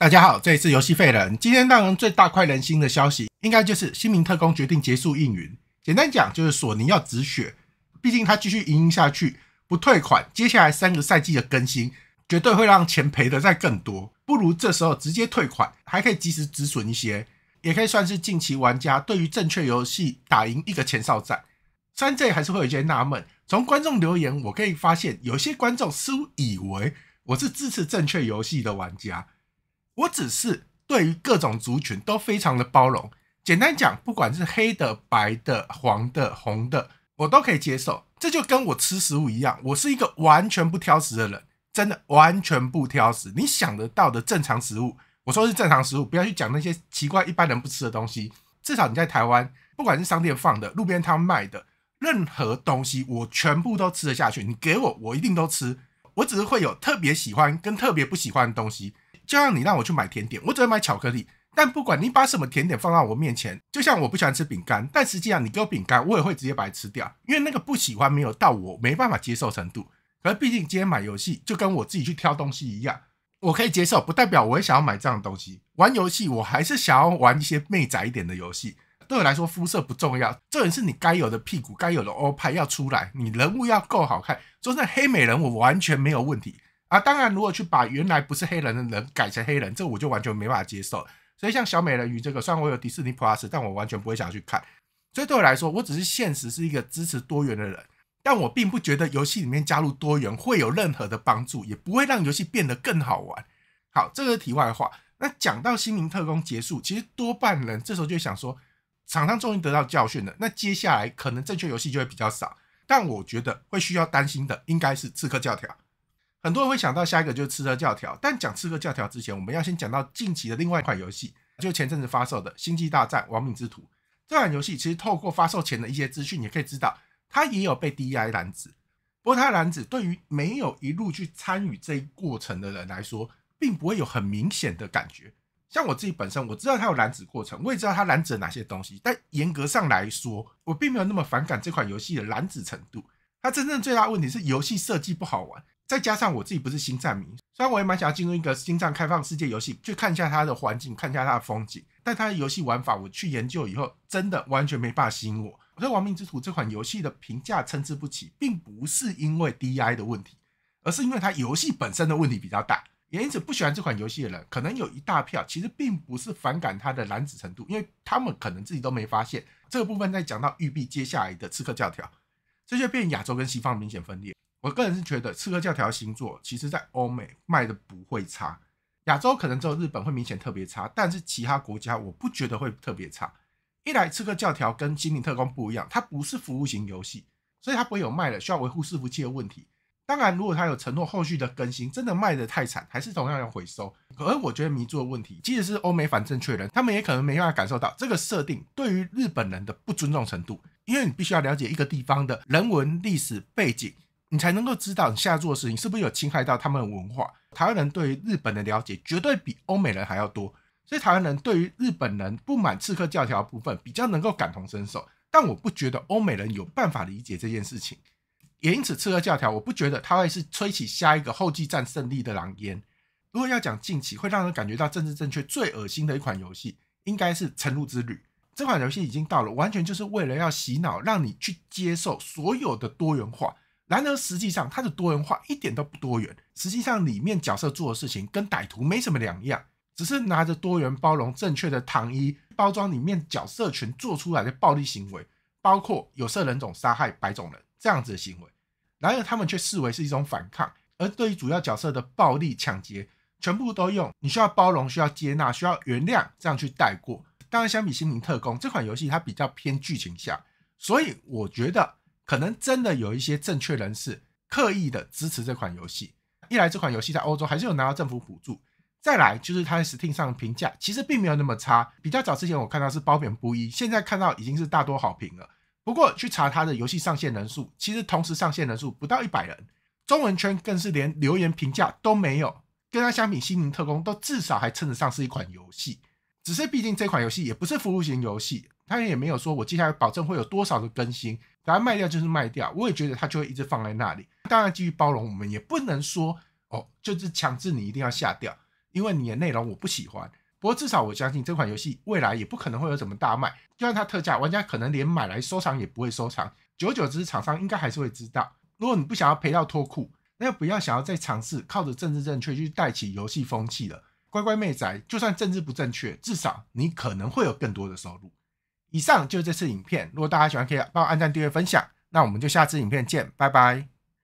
大家好，这一次游戏废人。今天让人最大快人心的消息，应该就是《新民特工》决定结束运营。简单讲，就是索尼要止血。毕竟他继续运营下去，不退款，接下来三个赛季的更新，绝对会让钱赔得再更多。不如这时候直接退款，还可以及时止损一些，也可以算是近期玩家对于正确游戏打赢一个前哨战。三里还是会有一些纳闷。从观众留言，我可以发现，有些观众似乎以为我是支持正确游戏的玩家。我只是对于各种族群都非常的包容。简单讲，不管是黑的、白的、黄的、红的，我都可以接受。这就跟我吃食物一样，我是一个完全不挑食的人，真的完全不挑食。你想得到的正常食物，我说是正常食物，不要去讲那些奇怪一般人不吃的东西。至少你在台湾，不管是商店放的、路边摊卖的，任何东西我全部都吃得下去。你给我，我一定都吃。我只是会有特别喜欢跟特别不喜欢的东西。就像你让我去买甜点，我只会买巧克力。但不管你把什么甜点放到我面前，就像我不喜欢吃饼干，但实际上你给我饼干，我也会直接把它吃掉，因为那个不喜欢没有到我没办法接受程度。可是毕竟今天买游戏，就跟我自己去挑东西一样，我可以接受，不代表我也想要买这样的东西。玩游戏，我还是想要玩一些妹仔一点的游戏。对我来说，肤色不重要，重点是你该有的屁股、该有的欧派要出来，你人物要够好看。真的，黑美人，我完全没有问题。啊，当然，如果去把原来不是黑人的人改成黑人，这我就完全没法接受。所以像小美人鱼这个，虽然我有迪士尼 Plus，但我完全不会想去看。所以对我来说，我只是现实是一个支持多元的人，但我并不觉得游戏里面加入多元会有任何的帮助，也不会让游戏变得更好玩。好，这个题外话。那讲到《心灵特工》结束，其实多半人这时候就想说，厂商终于得到教训了。那接下来可能正确游戏就会比较少，但我觉得会需要担心的应该是《刺客教条》。很多人会想到下一个就是刺客教条，但讲刺客教条之前，我们要先讲到近期的另外一款游戏，就前阵子发售的《星际大战：亡命之徒》这款游戏。其实透过发售前的一些资讯，你可以知道它也有被 DI 拦子。不过，它拦止对于没有一路去参与这一过程的人来说，并不会有很明显的感觉。像我自己本身，我知道它有拦止过程，我也知道它拦了哪些东西，但严格上来说，我并没有那么反感这款游戏的拦止程度。它真正最大的问题是游戏设计不好玩。再加上我自己不是星战迷，虽然我也蛮想要进入一个星战开放世界游戏，去看一下它的环境，看一下它的风景，但它的游戏玩法我去研究以后，真的完全没办法吸引我。我对亡命之徒》这款游戏的评价参差不齐，并不是因为 DI 的问题，而是因为它游戏本身的问题比较大。也因此，不喜欢这款游戏的人，可能有一大票，其实并不是反感它的烂仔程度，因为他们可能自己都没发现。这个部分在讲到玉璧接下来的刺客教条，这就变亚洲跟西方明显分裂。我个人是觉得《刺客教条》星座其实在欧美卖的不会差，亚洲可能只有日本会明显特别差，但是其他国家我不觉得会特别差。一来《刺客教条》跟《精灵特工》不一样，它不是服务型游戏，所以它不会有卖了需要维护伺服器的问题。当然，如果它有承诺后续的更新，真的卖的太惨，还是同样要回收。而我觉得迷住的问题，即使是欧美反正确人，他们也可能没办法感受到这个设定对于日本人的不尊重程度，因为你必须要了解一个地方的人文历史背景。你才能够知道你下做的事情是不是有侵害到他们的文化。台湾人对于日本的了解绝对比欧美人还要多，所以台湾人对于日本人不满刺客教条部分比较能够感同身受。但我不觉得欧美人有办法理解这件事情，也因此刺客教条我不觉得它会是吹起下一个后继战胜利的狼烟。如果要讲近期会让人感觉到政治正确最恶心的一款游戏，应该是《晨露之旅》这款游戏已经到了，完全就是为了要洗脑，让你去接受所有的多元化。然而，实际上它的多元化一点都不多元。实际上，里面角色做的事情跟歹徒没什么两样，只是拿着多元包容正确的糖衣包装，里面角色群做出来的暴力行为，包括有色人种杀害白种人这样子的行为，然而他们却视为是一种反抗。而对于主要角色的暴力抢劫，全部都用你需要包容、需要接纳、需要原谅这样去带过。当然，相比《心灵特工》这款游戏，它比较偏剧情向，所以我觉得。可能真的有一些正确人士刻意的支持这款游戏。一来这款游戏在欧洲还是有拿到政府补助，再来就是它在 Steam 上的评价其实并没有那么差。比较早之前我看到是褒贬不一，现在看到已经是大多好评了。不过去查它的游戏上线人数，其实同时上线人数不到一百人，中文圈更是连留言评价都没有。跟它相比，《心灵特工》都至少还称得上是一款游戏。只是毕竟这款游戏也不是服务型游戏，它也没有说我接下来保证会有多少的更新，把它卖掉就是卖掉。我也觉得它就会一直放在那里，当然继续包容我们，也不能说哦，就是强制你一定要下掉，因为你的内容我不喜欢。不过至少我相信这款游戏未来也不可能会有什么大卖，就算它特价，玩家可能连买来收藏也不会收藏。久而久之，厂商应该还是会知道，如果你不想要赔到脱裤，那就不要想要再尝试靠着政治正确去带起游戏风气了。乖乖妹仔，就算政治不正确，至少你可能会有更多的收入。以上就是这次影片，如果大家喜欢，可以帮我按赞、订阅、分享。那我们就下次影片见，拜拜。